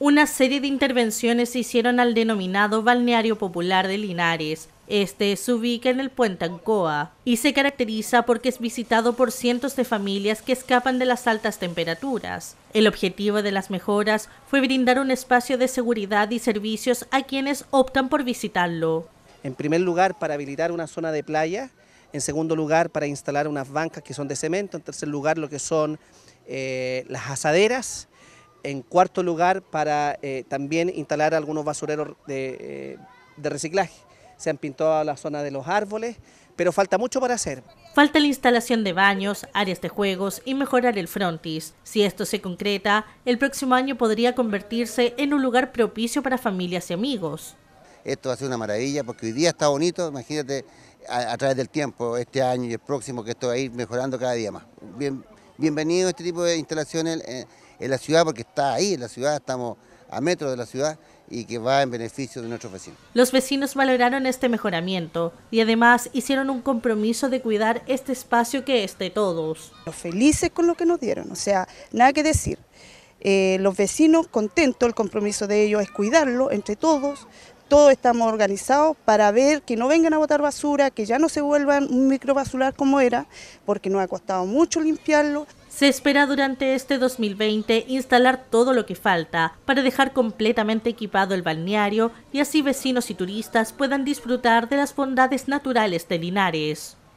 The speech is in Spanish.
Una serie de intervenciones se hicieron al denominado Balneario Popular de Linares. Este se ubica en el puente Ancoa y se caracteriza porque es visitado por cientos de familias que escapan de las altas temperaturas. El objetivo de las mejoras fue brindar un espacio de seguridad y servicios a quienes optan por visitarlo. En primer lugar, para habilitar una zona de playa, en segundo lugar, para instalar unas bancas que son de cemento, en tercer lugar, lo que son eh, las asaderas en cuarto lugar, para eh, también instalar algunos basureros eh, de, reciclaje. Se han pintado la zona de los árboles, pero falta mucho para hacer. Falta la instalación de baños, áreas de juegos y mejorar el frontis. Si esto se concreta, el próximo año podría convertirse en un lugar propicio para familias y amigos. Esto va a ser una maravilla porque hoy día está bonito, imagínate a, través del tiempo, este año y el próximo, que esto va a ir mejorando cada día más. Bien, bienvenido este tipo de instalaciones eh, en, la ciudad porque está ahí, en la ciudad estamos a metros de la ciudad y que va en beneficio de nuestros vecinos. Los vecinos valoraron este mejoramiento y además hicieron un compromiso de cuidar este espacio que es de todos. Felices con lo que nos dieron, o sea, nada que decir. Eh, los vecinos contentos, el compromiso de ellos es cuidarlo entre todos, todos estamos organizados para ver que no vengan a botar basura, que ya no se vuelvan un microbasular como era, porque nos ha costado mucho limpiarlo. Se espera durante este 2020 instalar todo lo que falta para dejar completamente equipado el balneario y así vecinos y turistas puedan disfrutar de las bondades naturales de Linares.